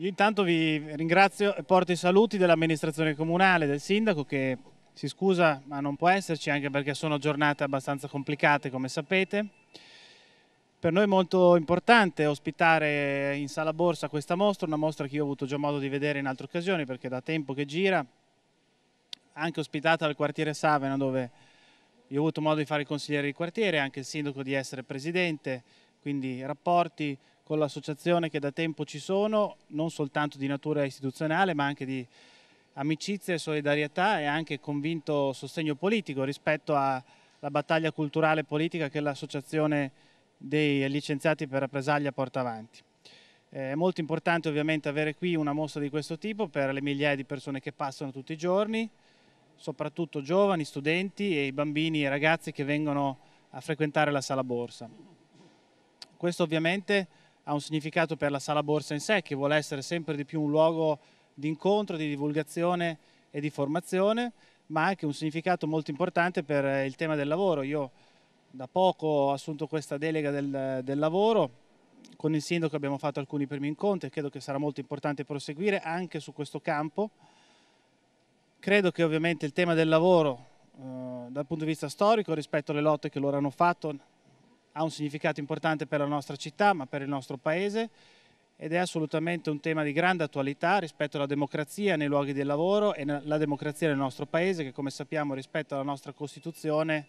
Io intanto vi ringrazio e porto i saluti dell'amministrazione comunale, del sindaco che si scusa ma non può esserci anche perché sono giornate abbastanza complicate come sapete. Per noi è molto importante ospitare in Sala Borsa questa mostra, una mostra che io ho avuto già modo di vedere in altre occasioni perché da tempo che gira, anche ospitata al quartiere Savena dove io ho avuto modo di fare il consigliere di quartiere, anche il sindaco di essere presidente, quindi rapporti con l'associazione che da tempo ci sono, non soltanto di natura istituzionale ma anche di amicizia e solidarietà e anche convinto sostegno politico rispetto alla battaglia culturale e politica che l'associazione dei licenziati per rappresaglia porta avanti. Eh, è molto importante ovviamente avere qui una mostra di questo tipo per le migliaia di persone che passano tutti i giorni, soprattutto giovani, studenti e i bambini e ragazzi che vengono a frequentare la sala borsa. Questo ovviamente ha un significato per la sala borsa in sé, che vuole essere sempre di più un luogo di incontro, di divulgazione e di formazione, ma anche un significato molto importante per eh, il tema del lavoro. Io da poco ho assunto questa delega del, del lavoro, con il sindaco abbiamo fatto alcuni primi incontri, credo che sarà molto importante proseguire anche su questo campo. Credo che ovviamente il tema del lavoro eh, dal punto di vista storico rispetto alle lotte che loro hanno fatto ha un significato importante per la nostra città ma per il nostro paese ed è assolutamente un tema di grande attualità rispetto alla democrazia nei luoghi del lavoro e la democrazia nel nostro paese che come sappiamo rispetto alla nostra Costituzione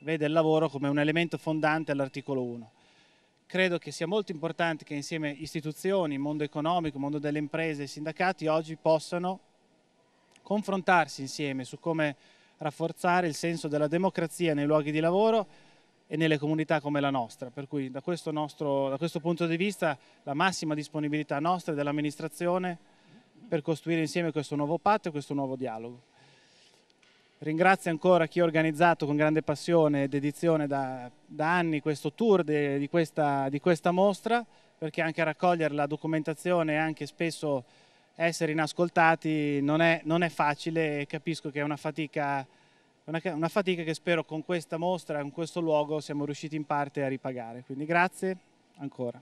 vede il lavoro come un elemento fondante all'articolo 1. Credo che sia molto importante che insieme istituzioni, mondo economico, mondo delle imprese e sindacati oggi possano confrontarsi insieme su come rafforzare il senso della democrazia nei luoghi di lavoro e nelle comunità come la nostra, per cui da questo, nostro, da questo punto di vista la massima disponibilità nostra e dell'amministrazione per costruire insieme questo nuovo patto e questo nuovo dialogo. Ringrazio ancora chi ha organizzato con grande passione e dedizione da, da anni questo tour de, di, questa, di questa mostra, perché anche raccogliere la documentazione e anche spesso essere inascoltati non è, non è facile, capisco che è una fatica una, una fatica che spero con questa mostra, con questo luogo, siamo riusciti in parte a ripagare. Quindi grazie ancora.